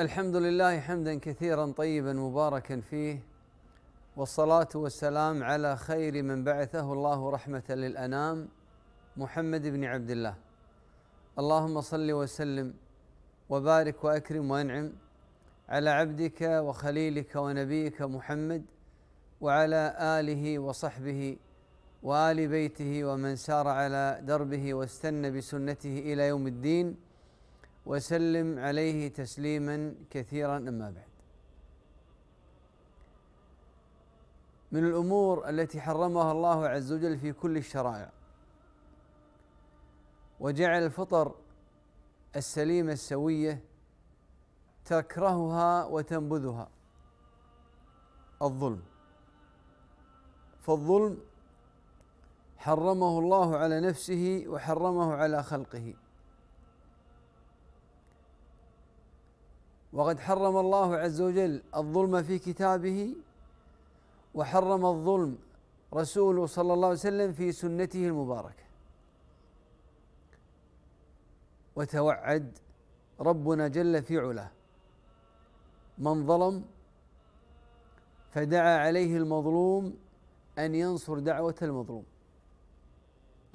الحمد لله حمدا كثيرا طيبا مباركا فيه والصلاة والسلام على خير من بعثه الله رحمة للأنام محمد بن عبد الله اللهم صل وسلم وبارك وأكرم وأنعم على عبدك وخليلك ونبيك محمد وعلى آله وصحبه وآل بيته ومن سار على دربه واستنى بسنته إلى يوم الدين وسلم عليه تسليما كثيرا اما بعد من الامور التي حرمها الله عز وجل في كل الشرائع وجعل الفطر السليمه السويه تكرهها وتنبذها الظلم فالظلم حرمه الله على نفسه وحرمه على خلقه وقد حرم الله عز وجل الظلم في كتابه وحرم الظلم رسوله صلى الله عليه وسلم في سنته المباركه وتوعد ربنا جل في علاه من ظلم فدعا عليه المظلوم ان ينصر دعوه المظلوم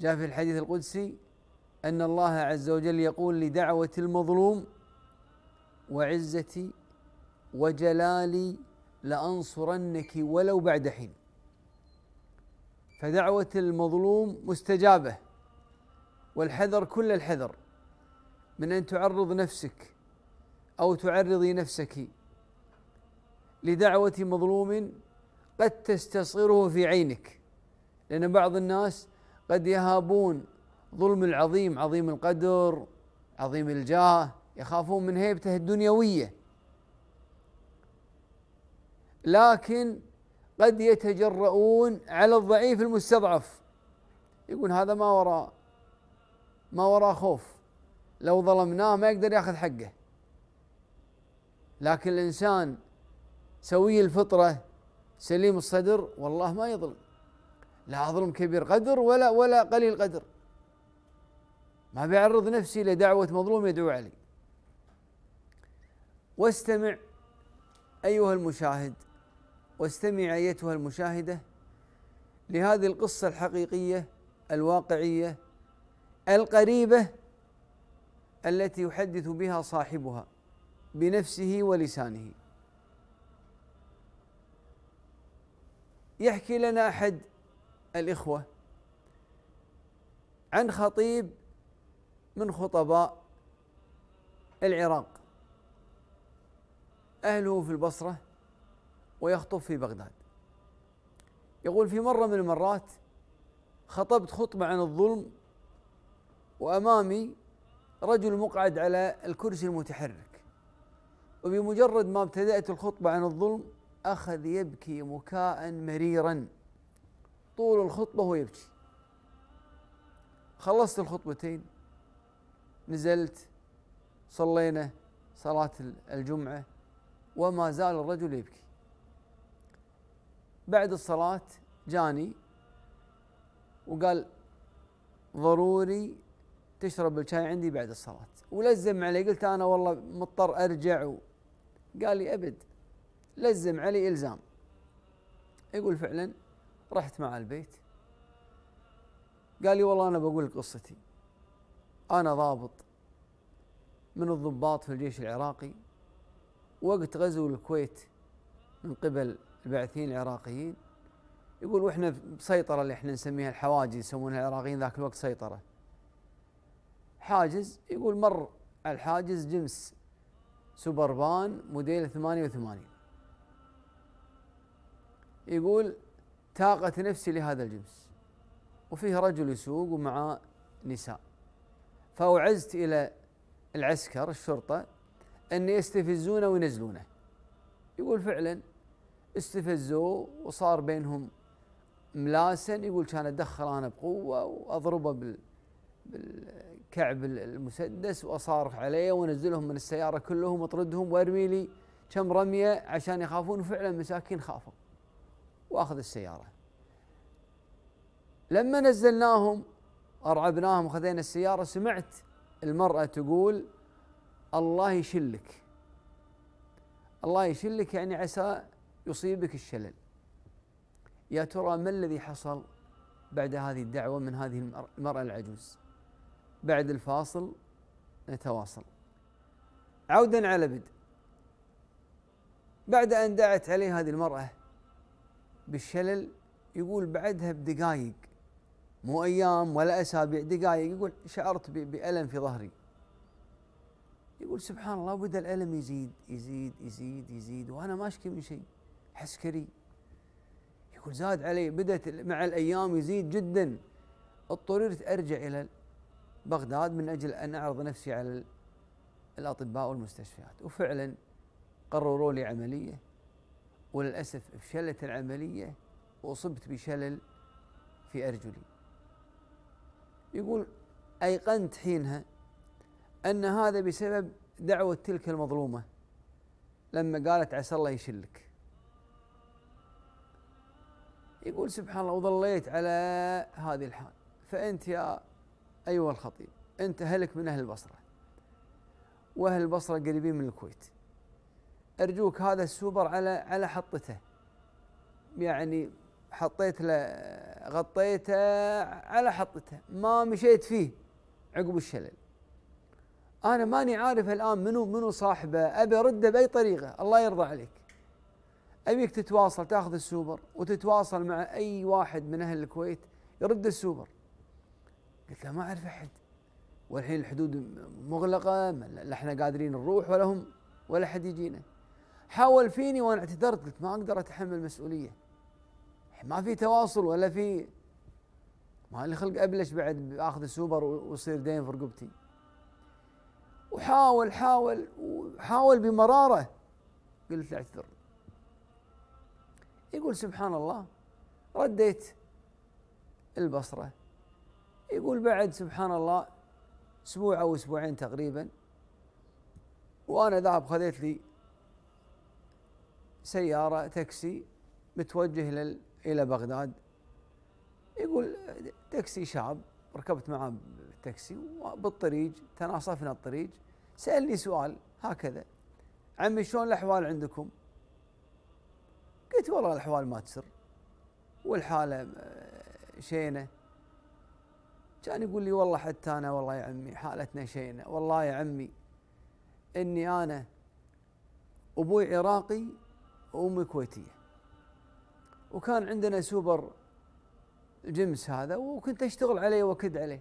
جاء في الحديث القدسي ان الله عز وجل يقول لدعوه المظلوم وعزتي وجلالي لانصرنك ولو بعد حين فدعوه المظلوم مستجابه والحذر كل الحذر من ان تعرض نفسك او تعرضي نفسك لدعوه مظلوم قد تستصغره في عينك لان بعض الناس قد يهابون ظلم العظيم عظيم القدر عظيم الجاه يخافون من هيبته الدنيويه لكن قد يتجرؤون على الضعيف المستضعف يقول هذا ما وراء ما وراء خوف لو ظلمناه ما يقدر ياخذ حقه لكن الانسان سوي الفطره سليم الصدر والله ما يظلم لا اظلم كبير قدر ولا ولا قليل قدر ما بيعرض نفسي لدعوه مظلوم يدعو علي واستمع ايها المشاهد واستمع ايتها المشاهده لهذه القصه الحقيقيه الواقعيه القريبه التي يحدث بها صاحبها بنفسه ولسانه يحكي لنا احد الاخوه عن خطيب من خطباء العراق أهله في البصرة ويخطب في بغداد يقول في مرة من المرات خطبت خطبة عن الظلم وأمامي رجل مقعد على الكرسي المتحرك وبمجرد ما ابتدأت الخطبة عن الظلم أخذ يبكي بكاء مريرا طول الخطبة هو يبكي خلصت الخطبتين نزلت صلينا صلاة الجمعة وما زال الرجل يبكي بعد الصلاة جاني وقال ضروري تشرب الشاي عندي بعد الصلاة ولزم علي قلت أنا والله مضطر أرجع قال لي أبد لزم علي إلزام يقول فعلا رحت مع البيت قال لي والله أنا بقول لك قصتي أنا ضابط من الضباط في الجيش العراقي وقت غزو الكويت من قبل البعثيين العراقيين يقول واحنا سيطرة اللي احنا نسميها الحواجز يسمونها العراقيين ذاك الوقت سيطرة حاجز يقول مر على الحاجز جمس سوبربان موديل 88 يقول تاقت نفسي لهذا الجمس وفيه رجل يسوق ومعه نساء فأوعزت إلى العسكر الشرطة أن يستفزونه وينزلونه يقول فعلا استفزوه وصار بينهم ملاسا يقول كان أدخل انا بقوه واضربه بال بالكعب المسدس واصارخ عليه وانزلهم من السياره كلهم واطردهم وارمي لي كم رميه عشان يخافون وفعلا مساكين خافوا واخذ السياره لما نزلناهم ارعبناهم وخذينا السياره سمعت المراه تقول الله يشلك الله يشلك يعني عسى يصيبك الشلل يا ترى ما الذي حصل بعد هذه الدعوة من هذه المرأة العجوز بعد الفاصل نتواصل عودا على بدء بعد أن دعت عليه هذه المرأة بالشلل يقول بعدها بدقائق مو أيام ولا أسابيع دقائق يقول شعرت بألم في ظهري يقول سبحان الله بدا الالم يزيد يزيد يزيد يزيد وانا ما اشكي من شيء عسكري يقول زاد علي بدات مع الايام يزيد جدا اضطررت ارجع الى بغداد من اجل ان اعرض نفسي على الاطباء والمستشفيات وفعلا قرروا لي عمليه وللاسف فشلت العمليه واصبت بشلل في ارجلي يقول ايقنت حينها ان هذا بسبب دعوه تلك المظلومه لما قالت عسى الله يشلك يقول سبحان الله وظليت على هذه الحال فانت يا ايها الخطيب انت اهلك من اهل البصره واهل البصره قريبين من الكويت ارجوك هذا السوبر على على حطته يعني حطيت له غطيته على حطته ما مشيت فيه عقب الشلل انا ماني عارف الان منو منو صاحبه ابي ارده باي طريقه الله يرضى عليك ابيك تتواصل تاخذ السوبر وتتواصل مع اي واحد من اهل الكويت يرد السوبر قلت له ما اعرف احد والحين الحدود مغلقه لا احنا قادرين نروح ولا هم ولا حد يجينا حاول فيني وانا اعتذرت قلت ما اقدر اتحمل مسؤوليه ما في تواصل ولا في ما لي خلق ابلش بعد باخذ السوبر واصير دين في رقبتي وحاول حاول وحاول بمرارة قلت له اعتذر يقول سبحان الله رديت البصرة يقول بعد سبحان الله اسبوع او اسبوعين تقريبا وانا ذهب خذيت لي سياره تاكسي متوجه الى بغداد يقول تاكسي شاب ركبت معه التاكسي وبالطريق تناصفنا الطريق سالني سؤال هكذا عمي شلون الاحوال عندكم؟ قلت والله الاحوال ما تسر والحاله آه، شينه كان يقول لي والله حتى انا والله يا عمي حالتنا شينه والله يا عمي اني انا ابوي عراقي وامي كويتيه وكان عندنا سوبر جمس هذا وكنت اشتغل عليه واكد عليه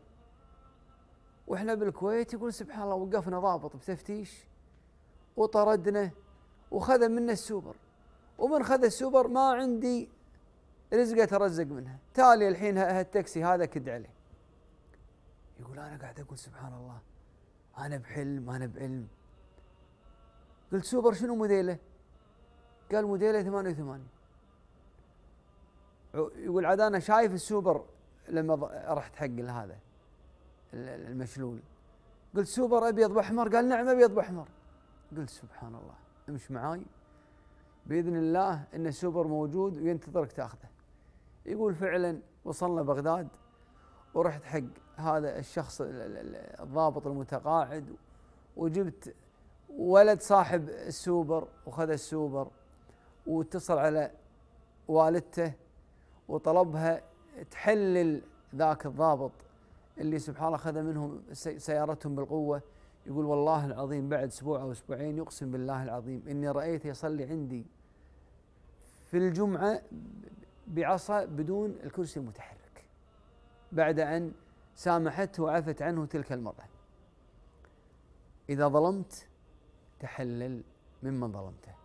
واحنا بالكويت يقول سبحان الله وقفنا ضابط بتفتيش وطردنا وخذ منا السوبر ومن خذ السوبر ما عندي رزقه ترزق منها تالي الحين هالتاكسي هذا كد عليه يقول انا قاعد اقول سبحان الله انا بحلم انا بعلم قلت سوبر شنو موديله؟ قال موديله 88 يقول عاد انا شايف السوبر لما رحت حق هذا المشلول قلت سوبر ابيض واحمر قال نعم ابيض واحمر قلت سبحان الله امش معاي باذن الله ان السوبر موجود وينتظرك تاخذه يقول فعلا وصلنا بغداد ورحت حق هذا الشخص الضابط المتقاعد وجبت ولد صاحب السوبر وخذ السوبر واتصل على والدته وطلبها تحلل ذاك الضابط اللي سبحان الله اخذ منهم سيارتهم بالقوه يقول والله العظيم بعد اسبوع او اسبوعين يقسم بالله العظيم اني رايته يصلي عندي في الجمعه بعصا بدون الكرسي المتحرك بعد ان سامحته وعفت عنه تلك المراه اذا ظلمت تحلل ممن ظلمته